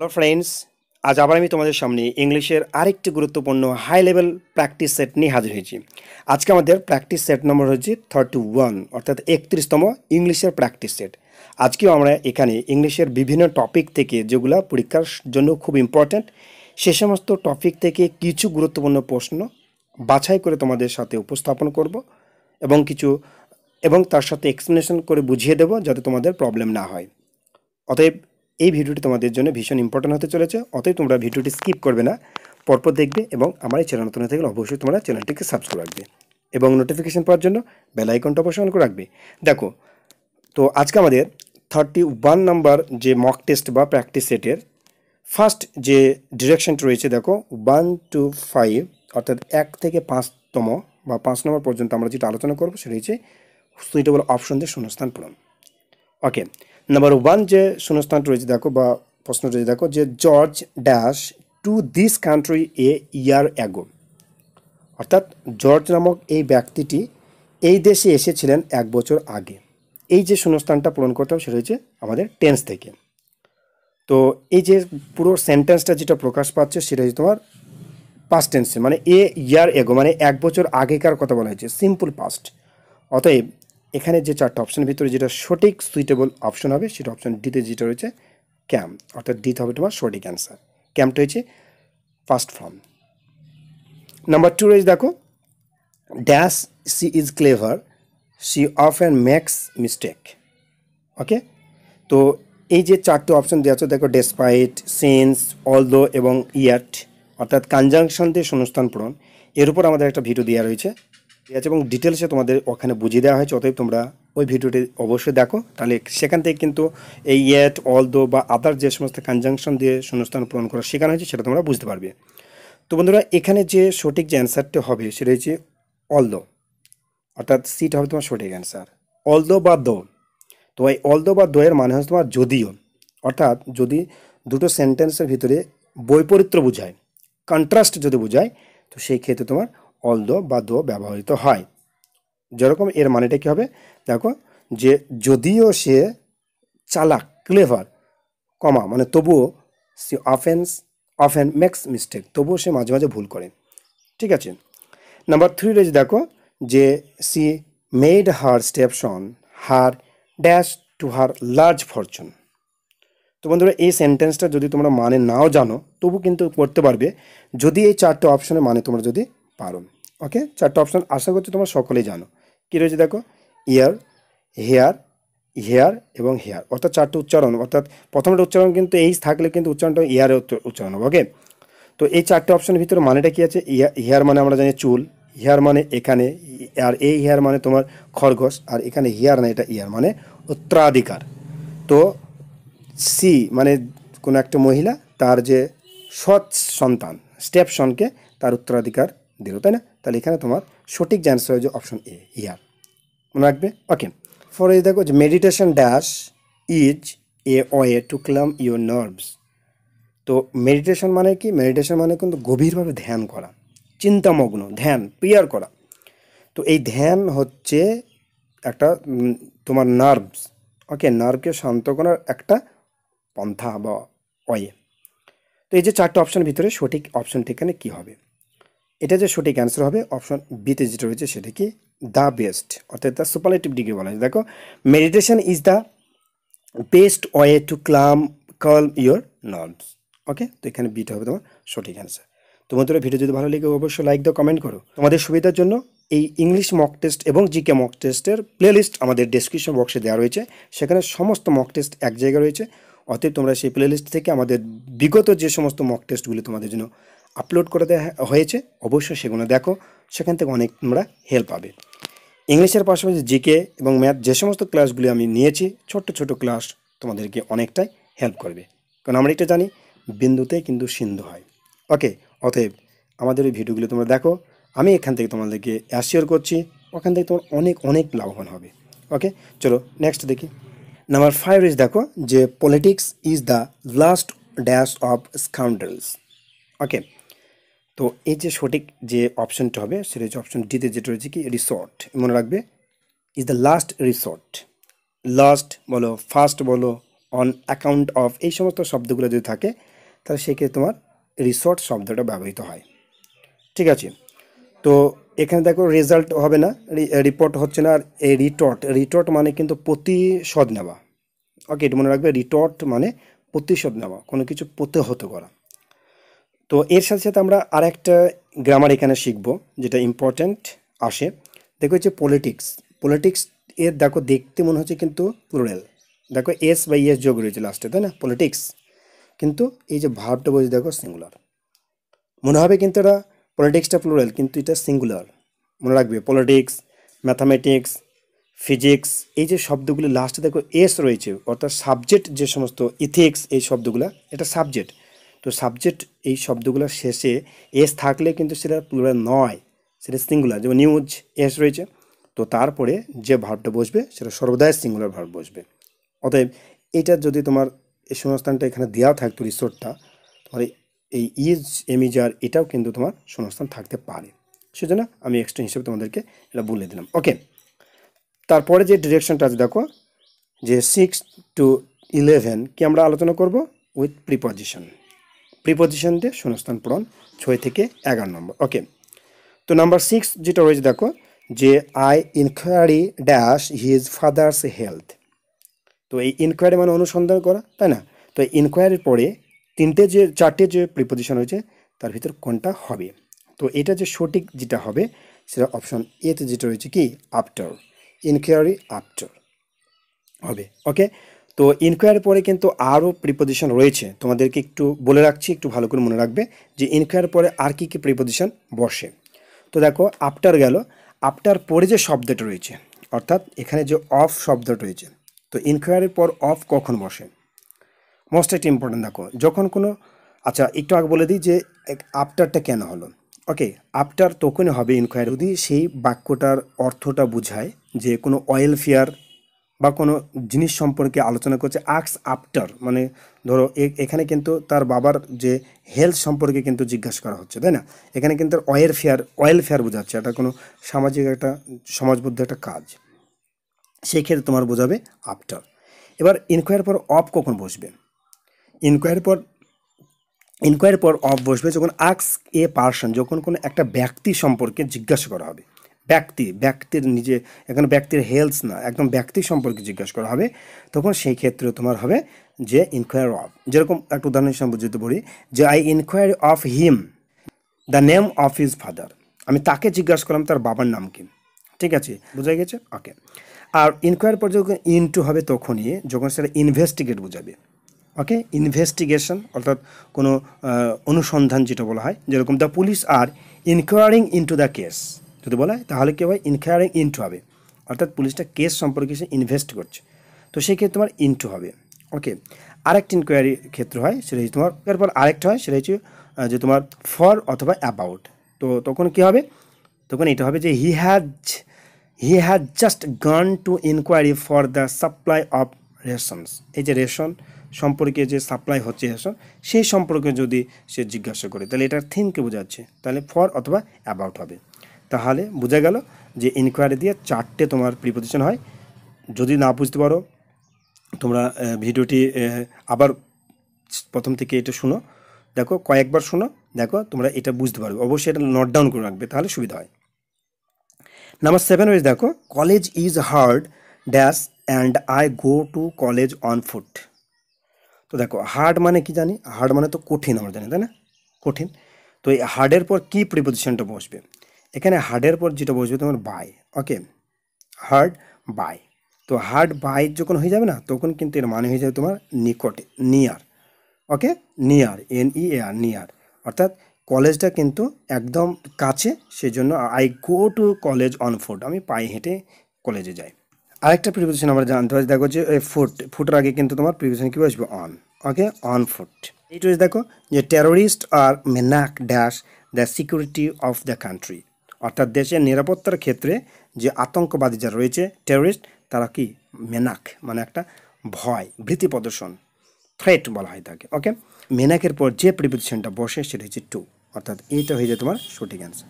hello friends আজ আবার আমি তোমাদের সামনে ইংলিশের আরেকটি গুরুত্বপূর্ণ হাই লেভেল প্র্যাকটিস সেট নিয়ে হাজির হয়েছি আজকে আমাদের প্র্যাকটিস সেট নম্বর হচ্ছে থার্টি ওয়ান অর্থাৎ একত্রিশতম ইংলিশের প্র্যাকটিস সেট আজকেও আমরা এখানে ইংলিশের বিভিন্ন টপিক থেকে যেগুলো পরীক্ষার জন্য খুব ইম্পর্ট্যান্ট সে সমস্ত টপিক থেকে কিছু গুরুত্বপূর্ণ প্রশ্ন বাছাই করে তোমাদের সাথে উপস্থাপন করব এবং কিছু এবং তার সাথে এক্সপ্লেনেশন করে বুঝিয়ে দেব যাতে তোমাদের প্রবলেম না হয় অতএব এই ভিডিওটি তোমাদের জন্য ভীষণ ইম্পর্ট্যান্ট হতে চলেছে অতএব তোমরা ভিডিওটি স্কিপ করবে না পরপর দেখবে এবং আমার এই চ্যানেল নতুন হয়ে থাকলে অবশ্যই তোমরা চ্যানেলটিকে সাবস্ক্রাইব রাখবে এবং নোটিফিকেশান পাওয়ার জন্য বেল আইকনটা অবশ্যই করে রাখবে দেখো তো আজকে আমাদের থার্টি ওয়ান নাম্বার যে মক টেস্ট বা প্র্যাকটিস সেটের ফার্স্ট যে ডিরেকশনটি রয়েছে দেখো ওয়ান টু ফাইভ অর্থাৎ এক থেকে পাঁচতম বা পাঁচ নম্বর পর্যন্ত আমরা যেটা আলোচনা করবো সেটা হচ্ছে সুইটেবল অপশন দিয়ে শূন্যস্থান পূরণ ওকে নাম্বার ওয়ান যে শূন্যস্থান রয়েছে দেখো বা প্রশ্ন রয়েছে দেখো যে George dash to this country a year ago অর্থাৎ জর্জ নামক এই ব্যক্তিটি এই দেশে এসেছিলেন এক বছর আগে এই যে শূন্যস্থানটা পূরণ করতে হবে সেটা হচ্ছে আমাদের টেন্স থেকে তো এই যে পুরো সেন্টেন্সটা যেটা প্রকাশ পাচ্ছে সেটা হচ্ছে তোমার পাস্ট টেন্সে মানে এ ইয়ার এগো মানে এক বছর আগেকার কথা বলা হয়েছে সিম্পল পাস্ট অতএব এখানে যে চারটা অপশনের ভিতরে যেটা সঠিক সুইটেবল অপশন হবে সেটা অপশন ডিতে যেটা রয়েছে ক্যাম্প অর্থাৎ ডিতে হবে তোমার সঠিক অ্যান্সার ক্যাম্পটা হয়েছে ফার্স্ট ফর্ম নাম্বার টু রয়েছে দেখো dash she is clever she অফ অ্যান্ড ম্যাক্স মিস্টেক ওকে তো এই যে চারটে অপশন দেওয়া আছে দেখো ডেসপাইট সেন্স অলদো এবং ইয়াট অর্থাৎ কনজাংশন দিয়ে সনুষ্ঠান পূরণ এর উপর আমাদের একটা ভিডিও দেওয়া রয়েছে দেওয়া আছে এবং ডিটেলসে তোমাদের ওখানে বুঝিয়ে দেওয়া হয়েছে অতএব তোমরা ওই ভিডিওটি অবশ্যই দেখো তাহলে সেখান থেকে কিন্তু এই ইয়েট অল দো বা আদার যে সমস্ত কনজাংশন দিয়ে শূন্যস্থান পূরণ করা শেখানো হয়েছে সেটা তোমরা বুঝতে পারবে তো বন্ধুরা এখানে যে সঠিক যে অ্যান্সারটি হবে সেটা হচ্ছে অল দো অর্থাৎ সিট হবে তোমার সঠিক অ্যান্সার অল দো বা দো তো এই অল দো বা দোয়ের মানে হচ্ছে তোমার যদিও অর্থাৎ যদি দুটো সেন্টেন্সের ভিতরে বৈপরীত্য বোঝায় কন্ট্রাস্ট যদি বোঝায় তো সেই ক্ষেত্রে তোমার অল দো বা দো ব্যবহৃত হয় যেরকম এর মানেটা কী হবে দেখো যে যদিও সে চালাক ক্লেভার কমা মানে তবুও সে অফেন্স অফেন মেক্স মিস্টেক তবুও সে মাঝে মাঝে ভুল করে ঠিক আছে নাম্বার থ্রি রয়েছে দেখো যে she made her steps on her dash to her large fortune তো বন্ধুরা এই সেন্টেন্সটা যদি তোমরা মানে নাও জানো তবু কিন্তু করতে পারবে যদি এই চারটে অপশনের মানে তোমরা যদি পারো ওকে চারটা অপশান আশা করছি তোমার সকলেই জানো কী রয়েছে দেখো ইয়ার হেয়ার হেয়ার এবং হেয়ার অর্থাৎ চারটে উচ্চারণ অর্থাৎ প্রথমটা উচ্চারণ কিন্তু এই থাকলে কিন্তু উচ্চারণটা ইয়ারে উচ্চারণ হবে ওকে তো এই চারটে অপশানের ভিতরে মানেটা কী আছে হেয়ার মানে আমরা জানি চুল হেয়ার মানে এখানে আর এই হেয়ার মানে তোমার খরগোশ আর এখানে হেয়ার না এটা ইয়ার মানে উত্তরাধিকার তো সি মানে কোনো একটা মহিলা তার যে সৎ সন্তান স্টেপসনকে তার উত্তরাধিকার দিল তাই না তাহলে এখানে তোমার সঠিক যে হয়ে যে অপশন এ ইয়ার মনে রাখবে ওকে ফর এই দেখো যে meditation dash is a way to calm your nerves তো মেডিটেশন মানে কি মেডিটেশন মানে কিন্তু গভীরভাবে ধ্যান করা চিন্তামগ্ন ধ্যান প্রিয়ার করা তো এই ধ্যান হচ্ছে একটা তোমার নার্ভস ওকে নার্ভকে শান্ত করার একটা পন্থা বা ওয়ে তো এই যে চারটে অপশানের ভিতরে সঠিক অপশানটি এখানে কী হবে এটা যে সঠিক অ্যান্সার হবে অপশন বিতে যেটা রয়েছে সেটা কি দ্য বেস্ট অর্থাৎ দ্য সুপারলেটিভ ডিগ্রি বলা হয়েছে দেখো meditation is the best way to calm calm your nerves okay তো এখানে বিটা হবে তোমার সঠিক অ্যান্সার তোমাদের ভিডিও যদি ভালো লাগে অবশ্যই লাইক দাও কমেন্ট করো তোমাদের সুবিধার জন্য এই ইংলিশ মক টেস্ট এবং জিকে মক টেস্টের প্লেলিস্ট আমাদের ডিসক্রিপশন বক্সে দেওয়া রয়েছে সেখানে সমস্ত মক টেস্ট এক জায়গায় রয়েছে অতএব তোমরা সেই প্লেলিস্ট থেকে আমাদের বিগত যে সমস্ত মক টেস্টগুলি তোমাদের জন্য আপলোড করে দেওয়া হয়েছে অবশ্যই সেগুলো দেখো সেখান থেকে অনেক তোমরা হেল্প পাবে ইংলিশের পাশাপাশি জিকে এবং ম্যাথ যে সমস্ত ক্লাসগুলি আমি নিয়েছি ছোট্ট ছোট ক্লাস তোমাদেরকে অনেকটাই হেল্প করবে কারণ আমরা এটা জানি বিন্দুতে কিন্তু সিন্ধু হয় ওকে অতএব আমাদের ওই ভিডিওগুলো তোমরা দেখো আমি এখান থেকে তোমাদেরকে অ্যাসিওর করছি ওখান থেকে তোমার অনেক অনেক লাভবান হবে ওকে চলো নেক্সট দেখি নাম্বার ফাইভ ইজ দেখো যে politics is the last dash of scoundrels okay তো এই যে সঠিক যে অপশানটা হবে সেটা হচ্ছে অপশান ডিতে যেটা রয়েছে কি রিসর্ট মনে রাখবে is the last resort last বলো ফার্স্ট বলো অন অ্যাকাউন্ট অফ এই সমস্ত শব্দগুলো যদি থাকে তাহলে সেক্ষেত্রে তোমার রিসর্ট শব্দটা ব্যবহৃত হয় ঠিক আছে তো এখানে দেখো রেজাল্ট হবে না রিপোর্ট হচ্ছে না আর এই রিটর্ট রিটর্ট মানে কিন্তু প্রতিশোধ নেওয়া ওকে এটা মনে রাখবে রিটর্ট মানে প্রতিশোধ নেওয়া কোনো কিছু প্রতিহত করা তো এর সাথে সাথে আমরা আর একটা গ্রামার এখানে শিখব যেটা ইম্পর্ট্যান্ট আসে দেখো হচ্ছে পলিটিক্স পলিটিক্স এর দেখো দেখতে মনে হচ্ছে কিন্তু প্লুরাল দেখো এস বা ইএস যোগ রয়েছে লাস্টে তাই না পলিটিক্স কিন্তু এই যে ভাবটা বলছে দেখো সিঙ্গুলার মনে হবে কিন্তু এটা পলিটিক্সটা প্লুরাল কিন্তু এটা সিঙ্গুলার মনে রাখবে পলিটিক্স ম্যাথামেটিক্স ফিজিক্স এই যে শব্দগুলি লাস্টে দেখো এস রয়েছে অর্থাৎ সাবজেক্ট যে সমস্ত ইথিক্স এই শব্দগুলো এটা সাবজেক্ট তো সাবজেক্ট এই শব্দগুলোর শেষে এস থাকলে কিন্তু সেটা প্লুরাল নয় সেটা সিঙ্গুলার যেমন নিউজ এস রয়েছে তো তারপরে যে ভাবটা বসবে সেটা সর্বদাই সিঙ্গুলার ভাব বসবে অতএব এটা যদি তোমার এই শূন্যস্থানটা এখানে দেওয়া থাকতো রিসোর্টটা তোমার এই ইজ এমিজার এটাও কিন্তু তোমার শূন্যস্থান থাকতে পারে সেজন্য আমি এক্সট্রা হিসেবে তোমাদেরকে এটা বলে দিলাম ওকে তারপরে যে ডিরেকশনটা আছে দেখো যে সিক্স টু ইলেভেন কি আমরা আলোচনা করব উইথ প্রিপজিশন প্রিপোজিশন দিয়ে শূন্যস্থান পূরণ ছয় থেকে এগারো নম্বর ওকে তো নাম্বার সিক্স যেটা রয়েছে দেখো যে I inquiry dash his father's health তো এই ইনকোয়ারি মানে অনুসন্ধান করা তাই না তো এই ইনকোয়ারির পরে তিনটে যে চারটে যে প্রিপোজিশন রয়েছে তার ভিতর কোনটা হবে তো এটা যে সঠিক যেটা হবে সেটা অপশন এতে যেটা রয়েছে কি আফটার ইনকোয়ারি আফটার হবে ওকে তো ইনকোয়ারির পরে কিন্তু আরও প্রিপোজিশন রয়েছে তোমাদেরকে একটু বলে রাখছি একটু ভালো করে মনে রাখবে যে ইনকোয়ারির পরে আর কী কী প্রিপোজিশন বসে তো দেখো আফটার গেল আফটার পরে যে শব্দটা রয়েছে অর্থাৎ এখানে যে অফ শব্দটা রয়েছে তো ইনকোয়ারির পর অফ কখন বসে মোস্ট একটা ইম্পর্টেন্ট দেখো যখন কোনো আচ্ছা একটু আগে বলে দিই যে আফটারটা কেন হলো ওকে আফটার তখনই হবে ইনকোয়ারি যদি সেই বাক্যটার অর্থটা বোঝায় যে কোনো অয়েল ফেয়ার বা কোনো জিনিস সম্পর্কে আলোচনা করছে আক্স আফটার মানে ধরো এখানে কিন্তু তার বাবার যে হেলথ সম্পর্কে কিন্তু জিজ্ঞাসা করা হচ্ছে তাই না এখানে কিন্তু অয়েল ফেয়ার অয়েল ফেয়ার বোঝাচ্ছে এটা কোনো সামাজিক একটা সমাজবদ্ধ একটা কাজ সেই ক্ষেত্রে তোমার বোঝাবে আফটার এবার ইনকোয়ারির পর অফ কখন বসবে ইনকোয়ারির পর ইনকোয়ারির পর অফ বসবে যখন আক্স এ পার্সন যখন কোনো একটা ব্যক্তি সম্পর্কে জিজ্ঞাসা করা হবে ব্যক্তি ব্যক্তির নিজে এখানে ব্যক্তির হেলথ না একদম ব্যক্তি সম্পর্কে জিজ্ঞাসা করা হবে তখন সেই ক্ষেত্রে তোমার হবে যে ইনকোয়ারি অফ যেরকম একটা উদাহরণ হিসেবে বুঝতে পারি যে I inquiry of him the name of his father আমি তাকে জিজ্ঞাসা করলাম তার বাবার নাম কি ঠিক আছে বোঝা গেছে ওকে আর ইনকোয়ারি পর যখন ইনটু হবে তখনই যখন সেটা ইনভেস্টিগেট বোঝাবে ওকে ইনভেস্টিগেশন অর্থাৎ কোনো অনুসন্ধান যেটা বলা হয় যেরকম the police are inquiring into the case যদি বলা হয় তাহলে কী হয় ইনকোয়ারিং ইনটু হবে অর্থাৎ পুলিশটা কেস সম্পর্কে সে ইনভেস্ট করছে তো সেই ক্ষেত্রে তোমার ইনটু হবে ওকে আরেকটি ইনকোয়ারি ক্ষেত্র হয় সেটা হচ্ছে তোমার এরপর আরেকটা হয় সেটা হচ্ছে যে তোমার ফর অথবা অ্যাবাউট তো তখন কি হবে তখন এটা হবে যে he has he has just gone to inquiry for the supply of rations এই যে রেশন সম্পর্কে যে সাপ্লাই হচ্ছে রেশন সেই সম্পর্কে যদি সে জিজ্ঞাসা করে তাহলে এটার থিমকে বোঝাচ্ছে তাহলে ফর অথবা অ্যাবাউট হবে তাহলে বোঝা গেল যে ইনকোয়ারি দিয়ে চারটে তোমার প্রিপোজিশন হয় যদি না বুঝতে পারো তোমরা ভিডিওটি আবার প্রথম থেকে এটা শুনো দেখো কয়েকবার শুনো দেখো তোমরা এটা বুঝতে পারবে অবশ্যই এটা নট ডাউন করে রাখবে তাহলে সুবিধা হয় নাম্বার সেভেন ওয়েজ দেখো college is hard dash and I go to college on foot তো দেখো হার্ড মানে কি জানি হার্ড মানে তো কঠিন আমরা জানি তাই না কঠিন তো এই হার্ডের পর কী প্রিপোজিশনটা বসবে এখানে হার্ডের পর যেটা বসবে তোমার বাই ওকে হার্ড বাই তো হার্ড বাই যখন হয়ে যাবে না তখন কিন্তু এর মানে হয়ে যাবে তোমার নিকটে near okay near N E R near অর্থাৎ কলেজটা কিন্তু একদম কাছে সেজন্য I go to college on foot আমি পায়ে হেঁটে কলেজে যাই আরেকটা প্রিপারেশন আমরা জানতে পারছি দেখো যে ফুট ফুটের আগে কিন্তু তোমার প্রিপারেশন কী বসবে অন ওকে অন ফুট এইটা দেখো যে terrorist are menace dash the security of the country অর্থাৎ দেশের নিরাপত্তার ক্ষেত্রে যে আতঙ্কবাদী যারা রয়েছে টেররিস্ট তারা কি মেনাক মানে একটা ভয় ভীতি প্রদর্শন থ্রেট বলা হয় তাকে ওকে মেনাকের পর যে প্রিপোজিশনটা বসে সেটা হচ্ছে টু অর্থাৎ এইটা হয়ে যায় তোমার সঠিক অ্যান্সার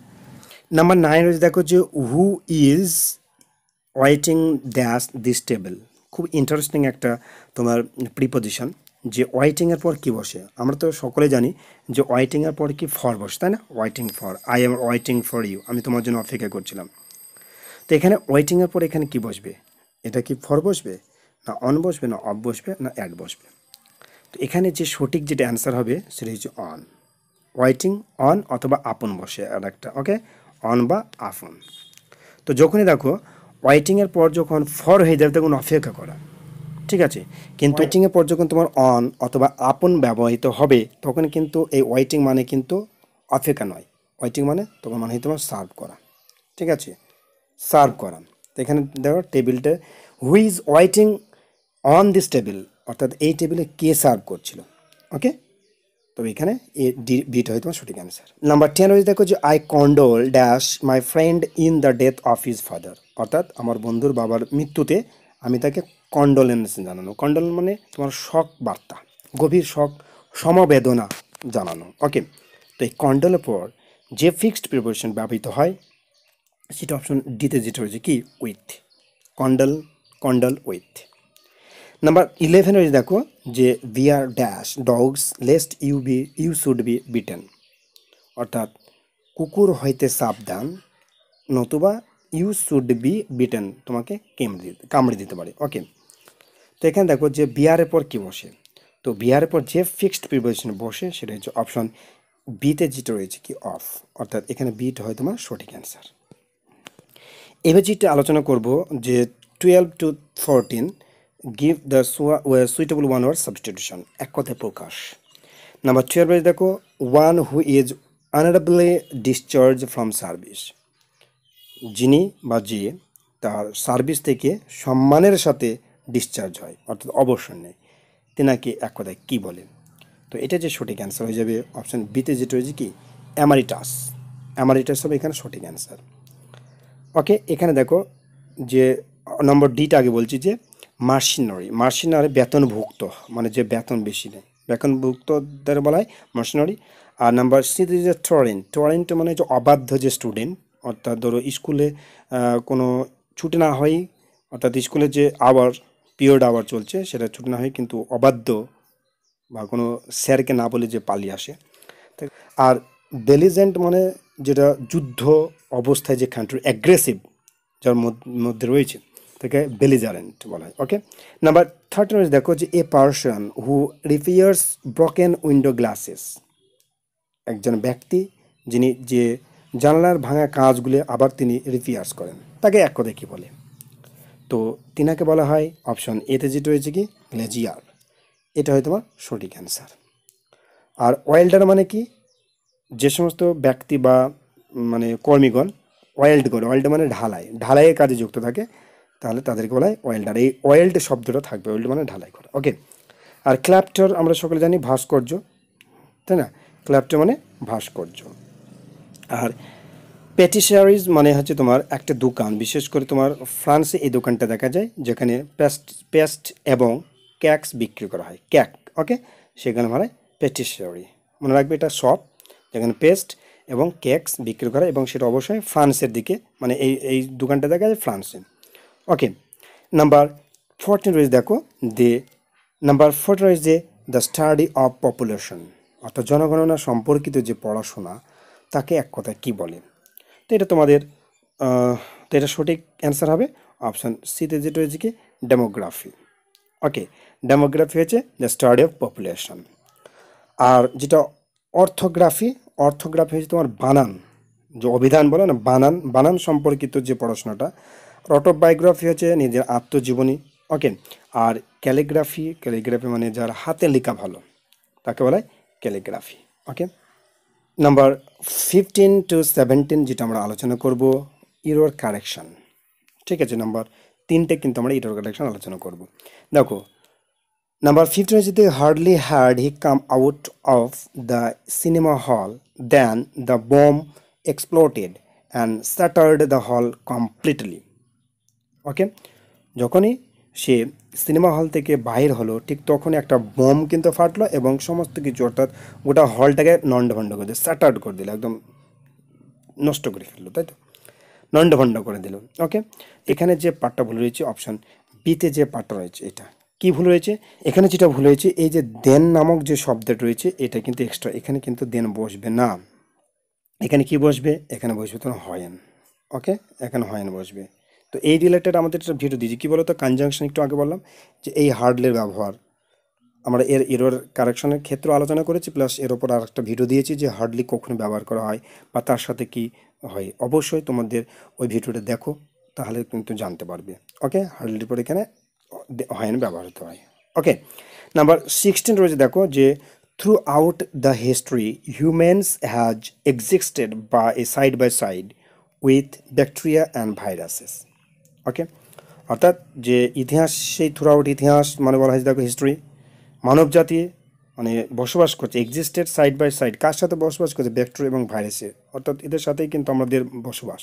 নাম্বার নাইন রয়েছে দেখো যে who is waiting dash this table খুব ইন্টারেস্টিং একটা তোমার প্রিপোজিশন যে ওয়াইটিংয়ের পর কি বসে আমরা তো সকলে জানি যে ওয়াইটিংয়ের পর কি ফর বসে তাই না waiting for I am waiting for you আমি তোমার জন্য অপেক্ষা করছিলাম তো এখানে ওয়াইটিংয়ের পর এখানে কি বসবে এটা কি ফর বসবে না অন বসবে না অফ বসবে না অ্যাড বসবে তো এখানে যে সঠিক যেটা অ্যান্সার হবে সেটা হচ্ছে অন ওয়াইটিং অন অথবা আপন বসে আর একটা ওকে অন বা আপন তো যখনই দেখো ওয়াইটিংয়ের পর যখন ফর হয়ে যাবে তখন অপেক্ষা করা ঠিক আছে কিন্তু ওয়েটিংয়ে পর যখন তোমার অন অথবা আপন ব্যবহৃত হবে তখন কিন্তু এই ওয়েটিং মানে কিন্তু অপেক্ষা নয় ওয়েটিং মানে তখন মানে তোমার সার্ভ মানে করা ঠিক আছে সার্ভ করা তো এখানে দেখো টেবিলটা who's is waiting on this table অর্থাৎ এই টেবিলে কে সার্ভ করছিল ওকে তবে এখানে এ বিটা হয় তোমার সঠিক অ্যান্সার নাম্বার টেন হয়েছে দেখো যে I condole dash my friend in the death of his father অর্থাৎ আমার বন্ধুর বাবার মৃত্যুতে আমি তাকে কন্ডোলেন্স জানানো কন্ডোল মানে তোমার শখ বার্তা গভীর শখ সমবেদনা জানানো ওকে তো এই কন্ডলের পর যে ফিক্সড প্রিপারেশন ব্যবহৃত হয় সেটা অপশন ডিতে যেটা হয়েছে কি with condole condole with number eleven হয়েছে দেখো যে beware dash dogs lest you be you should be bitten অর্থাৎ কুকুর হইতে সাবধান নতুবা ইউ শুড বি বিটেন তোমাকে কামড়ে দিতে পারে ওকে তো এখানে দেখো যে বিয়ারের পর কী বসে তো বিয়ারের পর যে ফিক্সড প্রিপোজিশন বসে সেটা হচ্ছে অপশন বিতে যেটা রয়েছে কি অফ অর্থাৎ এখানে বিটা হয় তোমার সঠিক অ্যান্সার এবার যেটা আলোচনা করব যে twelve to fourteen give the suitable one word substitution এক কথায় প্রকাশ নাম্বার টুয়েলভে দেখো one who is honourably discharge from service যিনি বা যে তার সার্ভিস থেকে সম্মানের সাথে ডিসচার্জ হয় অর্থাৎ অবসর নেয় তেনাকে এক কথায় কী বলে তো এটা যে সঠিক অ্যান্সার হয়ে যাবে অপশান বিতে যেটা হয়েছে কি অ্যামারিটাস অ্যামারিটাস হবে এখানে সঠিক অ্যান্সার ওকে এখানে দেখো যে নম্বর ডিটা আগে বলছি যে মার্সিনারি মার্সিনারি বেতনভুক্ত মানে যে বেতন বেশি নেয় বেতনভুক্তদের বলা হয় মার্সিনারি আর নাম্বার সিতে যে টরেন্ট টরেন্ট মানে যে অবাধ্য যে স্টুডেন্ট অর্থাৎ ধরো স্কুলে কোনো ছুটি না হয় অর্থাৎ স্কুলের যে আওয়ার পিরিয়ড আওয়ার চলছে সেটা ছুট না হয় কিন্তু অবাধ্য বা কোনো স্যারকে না বলে যে পালিয়ে আসে আর ডেলিজেন্ট মানে যেটা যুদ্ধ অবস্থায় যে কান্ট্রি অ্যাগ্রেসিভ যার মধ্যে রয়েছে তাকে বেলিজারেন্ট বলা হয় ওকে নাম্বার থার্ড নম্বর দেখো যে a person who repairs broken window glasses একজন ব্যক্তি যিনি যে জানলার ভাঙা কাজগুলি আবার তিনি রিপেয়ার্স করেন তাকে এক কথা কী বলে তো তিনাকে বলা হয় অপশন এতে যেটা রয়েছে কি গ্লেজিয়ার এটা হয় তোমার সঠিক অ্যান্সার আর ওয়াইল্ডার মানে কি যে সমস্ত ব্যক্তি বা মানে কর্মীগণ ওয়েল্ড করে ওয়েল্ড মানে ঢালাই ঢালাইয়ের কাজে যুক্ত থাকে তাহলে তাদেরকে বলা হয় ওয়েল্ডার এই ওয়েল্ড শব্দটা থাকবে ওয়েল্ড মানে ঢালাই করা ওকে আর ক্ল্যাপ্টর আমরা সকলে জানি ভাস্কর্য তাই না ক্ল্যাপ্টর মানে ভাস্কর্য আর প্যাটিসারিজ মানে হচ্ছে তোমার একটা দোকান বিশেষ করে তোমার ফ্রান্সে এই দোকানটা দেখা যায় যেখানে পেস্ট পেস্ট এবং ক্যাকস বিক্রি করা হয় ক্যাক ওকে সেখানে মানে প্যাটিসারি মনে রাখবে এটা শপ যেখানে পেস্ট এবং কেকস বিক্রি করা এবং সেটা অবশ্যই ফ্রান্সের দিকে মানে এই এই দোকানটা দেখা যায় ফ্রান্সে ওকে নাম্বার ফোরটিন রয়েছে দেখো দে নাম্বার ফোরটিন রয়েছে দ্য স্টাডি অফ পপুলেশন অর্থাৎ জনগণনা সম্পর্কিত যে পড়াশোনা তাকে এক কথায় কী বলে তো এটা তোমাদের তো এটা সঠিক অ্যান্সার হবে অপশান সিতে যেটা হয়েছে কি ডেমোগ্রাফি ওকে ডেমোগ্রাফি হচ্ছে দ্য স্টাডি অফ পপুলেশন আর যেটা অর্থোগ্রাফি অর্থোগ্রাফি হচ্ছে তোমার বানান যে অভিধান বলো না বানান বানান সম্পর্কিত যে পড়াশোনাটা অটোবায়োগ্রাফি হচ্ছে নিজের আত্মজীবনী ওকে আর ক্যালিগ্রাফি ক্যালিগ্রাফি মানে যার হাতে লেখা ভালো তাকে বলা হয় calligraphy okay number fifteen to seventeen যেটা আমরা আলোচনা করব ইরোর কারেকশান ঠিক আছে নাম্বার তিনটে কিন্তু আমরা ইরোর কারেকশান আলোচনা করব দেখো নাম্বার ফিফটিন হচ্ছে hardly hard he come out of the cinema hall then the bomb exploded and shattered the hall completely okay যখনই সে সিনেমা হল থেকে বাহির হলো ঠিক তখন একটা বোম কিন্তু ফাটলো এবং সমস্ত কিছু অর্থাৎ গোটা হলটাকে নন্ডভণ্ড করে দিল শার্ট আউট করে দিল একদম নষ্ট করে ফেললো তাই তো নন্ডভণ্ড করে দিল ওকে এখানে যে পার্টটা ভুল রয়েছে অপশান বিতে যে পার্টটা রয়েছে এটা কি ভুল রয়েছে এখানে যেটা ভুল হয়েছে এই যে দেন নামক যে শব্দটা রয়েছে এটা কিন্তু এক্সট্রা এখানে কিন্তু দেন বসবে না এখানে কি বসবে এখানে বসবে তখন হয়েন ওকে এখানে হয়েন বসবে তো এই রিলেটেড আমাদের একটা ভিডিও দিয়েছি কী বলতো কনজাংশন একটু আগে বললাম যে এই হার্ডলের ব্যবহার আমরা এর এরোর কারেকশনের ক্ষেত্রে আলোচনা করেছি প্লাস এর ওপর আর একটা ভিডিও দিয়েছি যে হার্ডলি কখন ব্যবহার করা হয় বা তার সাথে কি হয় অবশ্যই তোমাদের ওই ভিডিওটা দেখো তাহলে কিন্তু জানতে পারবে ওকে হার্ডলির পর এখানে হয় না ব্যবহার হতে হয় ওকে নাম্বার সিক্সটিন রয়েছে দেখো যে throughout the history humans has existed বা a side by side with bacteria and viruses okay অর্থাৎ যে ইতিহাস সেই থ্রুআউট ইতিহাস মানে বলা হয়েছে দেখো হিস্ট্রি মানব জাতি মানে বসবাস করছে এক্সিস্টেড সাইড বাই সাইড কার সাথে বসবাস করছে ব্যাকটেরিয়া এবং ভাইরাসে অর্থাৎ এদের সাথেই কিন্তু আমাদের বসবাস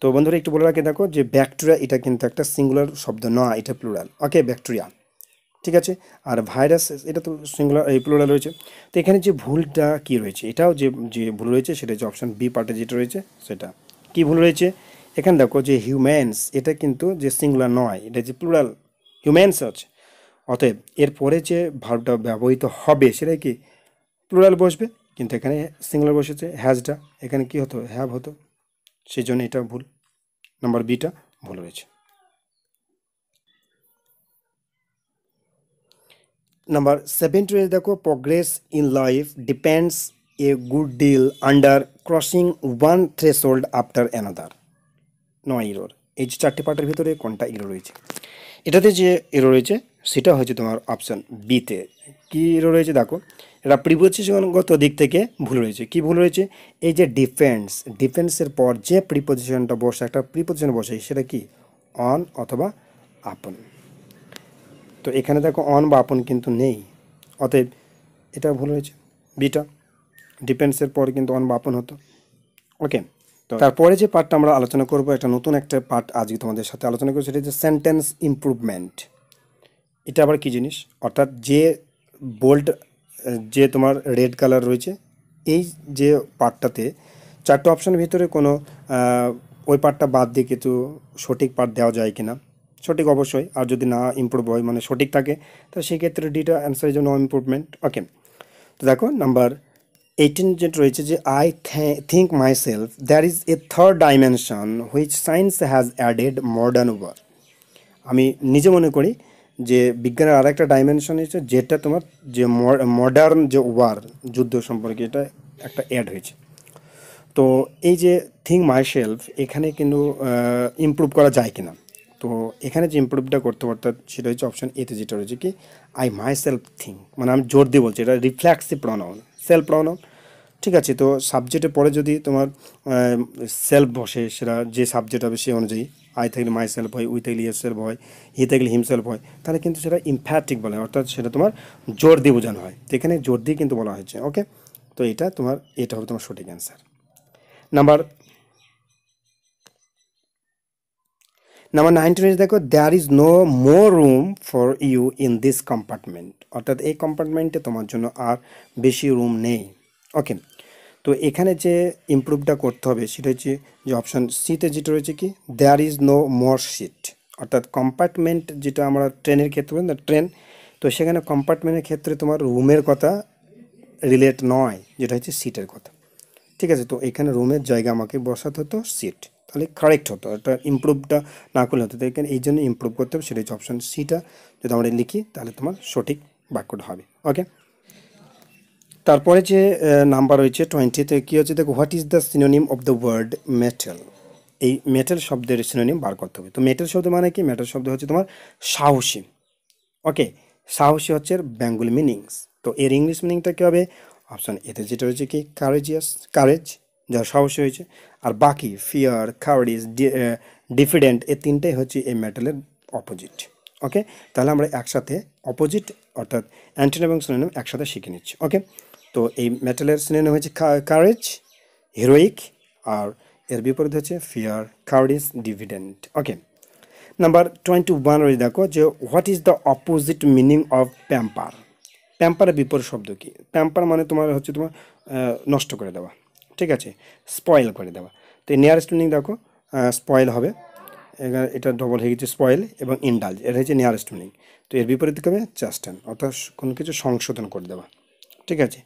তো বন্ধুরা একটু বলে রাখি দেখো যে ব্যাকটেরিয়া এটা কিন্তু একটা সিঙ্গুলার শব্দ নয় এটা প্লুরাল ওকে ব্যাকটেরিয়া ঠিক আছে আর ভাইরাস এটা তো সিঙ্গুলার এই প্লুরাল রয়েছে তো এখানে যে ভুলটা কি রয়েছে এটাও যে যে ভুল রয়েছে সেটা হচ্ছে অপশান বি পার্টে যেটা রয়েছে সেটা কি ভুল রয়েছে এখানে দেখো যে হিউম্যানস এটা কিন্তু যে সিঙ্গুলার নয় এটা যে প্লুরাল হিউম্যানস আছে অতএব এরপরে যে ভাবটা ব্যবহৃত হবে সেটা কি প্লুরাল বসবে কিন্তু এখানে সিঙ্গুলার বসেছে হ্যাজটা এখানে কি হতো হ্যাভ হতো সেই জন্য এটা ভুল নাম্বার বিটা ভুল রয়েছে নাম্বার সেভেন্টি দেখো progress in life depends a good deal under crossing one threshold after another নয় ইরোর এই যে চারটি পার্টের ভিতরে কোনটা ইরো রয়েছে এটাতে যে ইরো রয়েছে সেটা হচ্ছে তোমার অপশান বিতে কি ইরো রয়েছে দেখো এটা প্রিপোজিশনগত দিক থেকে ভুল রয়েছে কি ভুল রয়েছে এই যে ডিফেন্স ডিফেন্সের পর যে প্রিপোজিশনটা বসে একটা প্রিপোজিশন বসে সেটা কি অন অথবা আপন তো এখানে দেখো অন বা আপন কিন্তু নেই অতএব এটা ভুল হয়েছে বিটা ডিফেন্সের পর কিন্তু অন বা আপন হতো ওকে তারপরে যে পার্টটা আমরা আলোচনা করব একটা নতুন একটা পার্ট আজকে তোমাদের সাথে আলোচনা করছি সেটা হচ্ছে সেন্টেন্স ইম্প্রুভমেন্ট এটা আবার কি জিনিস অর্থাৎ যে বোল্ড যে তোমার রেড কালার রয়েছে এই যে পার্টটাতে চারটে অপশানের ভিতরে কোনো ওই পার্টটা বাদ দিয়ে কিছু সঠিক পার্ট দেওয়া যায় কিনা সঠিক অবশ্যই আর যদি না ইম্প্রুভ হয় মানে সঠিক থাকে তো সেক্ষেত্রে ডিটা অ্যান্সারের জন্য ইম্প্রুভমেন্ট ওকে তো দেখো নাম্বার 18 যেটা রয়েছে যে I think myself there is a third dimension which science has added modern over আমি নিজে মনে করি যে বিজ্ঞানের আর একটা ডাইমেনশন হয়েছে যেটা তোমার যে মডার্ন যে ওয়ার যুদ্ধ সম্পর্কে এটা একটা অ্যাড হয়েছে তো এই যে থিঙ্ক মাই সেলফ এখানে কিন্তু ইম্প্রুভ করা যায় কিনা তো এখানে যে ইম্প্রুভটা করতে অর্থাৎ সেটা হচ্ছে অপশান এতে যেটা রয়েছে কি আই মাই সেলফ থিঙ্ক মানে আমি জোর দিয়ে বলছি এটা রিফ্ল্যাক্সিভ প্রনাউন সেলফ প্রনাউন ঠিক আছে তো সাবজেক্টে পরে যদি তোমার সেলফ বসে সেটা যে সাবজেক্ট হবে সে অনুযায়ী আই থাকলে মাই সেলফ হয় উই থাকলে ইয়ার সেলফ হয় হি থাকলে হিম সেলফ হয় তাহলে কিন্তু সেটা ইম্প্যাটিক বলে অর্থাৎ সেটা তোমার জোর দিয়ে বোঝানো হয় তো এখানে জোর দিয়ে কিন্তু বলা হয়েছে ওকে তো এটা তোমার এটা হবে তোমার সঠিক অ্যান্সার নাম্বার নাম্বার নাইনটিন দেখো there is no more room for you in this compartment অর্থাৎ এই কম্পার্টমেন্টে তোমার জন্য আর বেশি রুম নেই ওকে তো এখানে যে ইম্প্রুভটা করতে হবে সেটা হচ্ছে যে অপশান সিতে যেটা রয়েছে কি there is no more seat অর্থাৎ কম্পার্টমেন্ট যেটা আমরা ট্রেনের ক্ষেত্রে না ট্রেন তো সেখানে কম্পার্টমেন্টের ক্ষেত্রে তোমার রুমের কথা রিলেট নয় যেটা হচ্ছে সিটের কথা ঠিক আছে তো এখানে রুমের জায়গা আমাকে বসাতে হতো সিট তাহলে কারেক্ট হতো এটা ইম্প্রুভটা না করলে হতো দেখেন এই জন্য ইম্প্রুভ করতে হবে সেটা হচ্ছে অপশান সিটা যদি আমরা লিখি তাহলে তোমার সঠিক বাক্যটা হবে ওকে তারপরে যে নাম্বার রয়েছে টোয়েন্টিতে কী হচ্ছে দেখো what is the synonym of the word metal এই মেটেল শব্দের সিনোনিম বার করতে হবে তো মেটেল শব্দ মানে কি মেটেল শব্দ হচ্ছে তোমার সাহসী ওকে সাহসী হচ্ছে ব্যাঙ্গুল মিনিংস তো এর ইংলিশ মিনিংটা কী হবে অপশান এতে যেটা রয়েছে কি কারেজিয়াস কারেজ যারা সাহসী হয়েছে আর বাকি ফিয়ার কাউরিজ ডিফিডেন্ট এই তিনটাই হচ্ছে এই মেটালের অপোজিট ওকে তাহলে আমরা একসাথে অপোজিট অর্থাৎ অ্যান্টিন এবং সিনোনিম একসাথে শিখে নিচ্ছি ওকে তো এই মেটালের সিনোনিম হচ্ছে কারেজ হিরোইক আর এর বিপরীত হচ্ছে fear courage diffident okay number twenty one রয়েছে দেখো যে what is the opposite meaning of pamper প্যাম্পারের বিপরীত শব্দ কি প্যাম্পার মানে তোমার হচ্ছে তোমার নষ্ট করে দেওয়া ঠিক আছে স্পয়েল করে দেওয়া তো নিয়ারেস্ট মিনিং দেখো স্পয়েল হবে এবার এটা ডবল হয়ে গেছে স্পয়েল এবং ইন্ডাল এটা হচ্ছে নিয়ারেস্ট মিনিং তো এর বিপরীত হবে চেস্টেন অর্থাৎ কোনো কিছু সংশোধন করে দেওয়া ঠিক আছে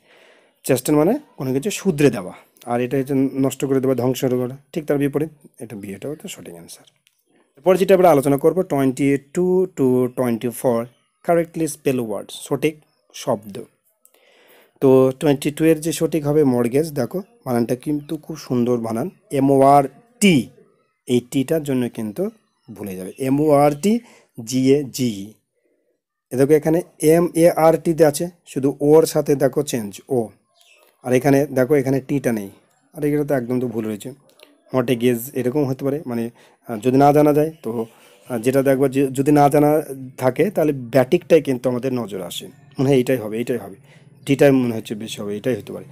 চেস্টেন মানে কোনো কিছু শুধরে দেওয়া আর এটা হচ্ছে নষ্ট করে দেওয়া ধ্বংস করা ঠিক তার বিপরীত এটা বিয়েটা হচ্ছে সঠিক অ্যান্সার এরপর যেটা আমরা আলোচনা করবো twenty two to twenty four correctly spell word সঠিক শব্দ তো টোয়েন্টি টু এর যে সঠিক হবে মর্গেজ দেখো বানানটা কিন্তু খুব সুন্দর বানান এম আর টি এই টিটার জন্য কিন্তু ভুলে যাবে এম আর টি জি এ জি এ দেখো এখানে এম এ আর টিতে আছে শুধু ওর সাথে দেখো চেঞ্জ ও আর এখানে দেখো এখানে টিটা নেই আর এগুলো তো একদম তো ভুল রয়েছে মটে গেজ এরকম হতে পারে মানে যদি না জানা যায় তো যেটা দেখবো যদি না জানা থাকে তাহলে ব্যাটিকটাই কিন্তু আমাদের নজর আসে মানে এইটাই হবে এইটাই হবে ডিটার মনে হচ্ছে বেশি হবে এটাই হতে পারে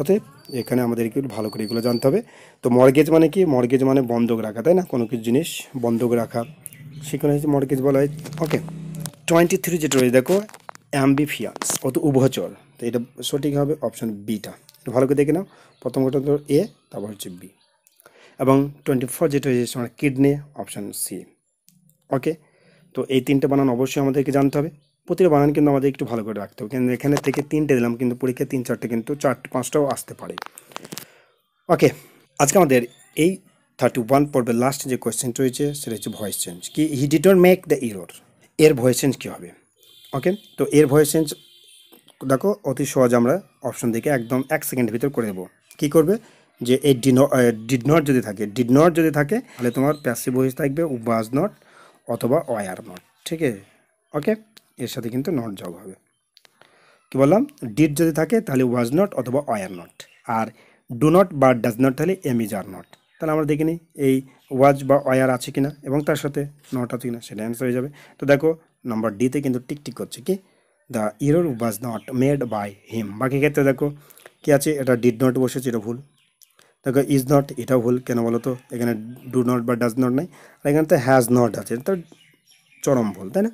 অতএব এখানে আমাদেরকে ভালো করে এগুলো জানতে হবে তো মর্গেজ মানে কি মর্গেজ মানে বন্ধক রাখা তাই না কোনো কিছু জিনিস বন্ধক রাখা সেখানে হচ্ছে মর্গেজ বলা হয় ওকে টোয়েন্টি থ্রি যেটা রয়েছে দেখো অ্যাম্বিফিয়াস অত উভচর তো এটা সঠিক হবে অপশান বিটা ভালো করে দেখে নাও প্রথম ঘটনা তো এ তারপর হচ্ছে বি এবং টোয়েন্টি ফোর যেটা হয়েছে সেটা কিডনি অপশান সি ওকে তো এই তিনটে বানান অবশ্যই আমাদেরকে জানতে হবে প্রতিটা বানান কিন্তু আমাদের একটু ভালো করে রাখতে হবে কিন্তু এখানে থেকে তিনটে দিলাম কিন্তু পরীক্ষায় তিন চারটে কিন্তু চারটে পাঁচটাও আসতে পারে ওকে আজকে আমাদের এই থার্টি ওয়ান পর্বের লাস্ট যে কোয়েশ্চেনটা রয়েছে সেটা হচ্ছে ভয়েস চেঞ্জ কি he did not make the error এর ভয়েস চেঞ্জ কী হবে ওকে তো এর ভয়েস চেঞ্জ দেখো অতি সহজ আমরা অপশন দেখে একদম এক সেকেন্ডের ভিতর করে দেবো কী করবে যে এই ডিড নট যদি থাকে ডিড নট যদি থাকে তাহলে তোমার প্যাসিভ ভয়েস থাকবে ওয়াজ নট অথবা ওয়ার নট ঠিক আছে ওকে এর সাথে কিন্তু নট যোগ হবে কি বললাম ডিড যদি থাকে তাহলে ওয়াজ নট অথবা ওয়ার নট আর ডু নট বা ডাজ নট তাহলে এম ইজ আর নট তাহলে আমরা দেখিনি নিই এই ওয়াজ বা ওয়ার আছে কিনা এবং তার সাথে নট আছে কিনা সেটা অ্যান্সার হয়ে যাবে তো দেখো নম্বর ডিতে কিন্তু টিকটিক করছে কি the error was not made by him বাকি ক্ষেত্রে দেখো কি আছে এটা ডিড নট বসেছে এটা ভুল দেখো ইজ নট এটাও ভুল কেন বলো তো এখানে ডু নট বা ডাজ নট নাই আর এখানে তো হ্যাজ নট আছে তো চরম ভুল তাই না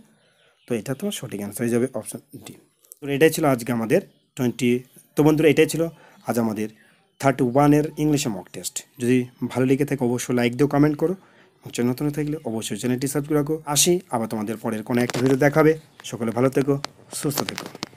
তো এটা তোমার সঠিক অ্যান্সার হয়ে যাবে অপশান ডি তো এটাই ছিল আজকে আমাদের টোয়েন্টি তো বন্ধুরা এটাই ছিল আজ আমাদের থার্টি ওয়ানের ইংলিশে মক টেস্ট যদি ভালো লেগে থাকে অবশ্যই লাইক দিও কমেন্ট করো চ্যানেল নতুন থাকলে অবশ্যই চ্যানেলটি সাবস্ক্রাইব রাখো আসি আবার তোমাদের পরের কোনো একটা ভিডিও দেখাবে সকলে ভালো থেকো সুস্থ থেকো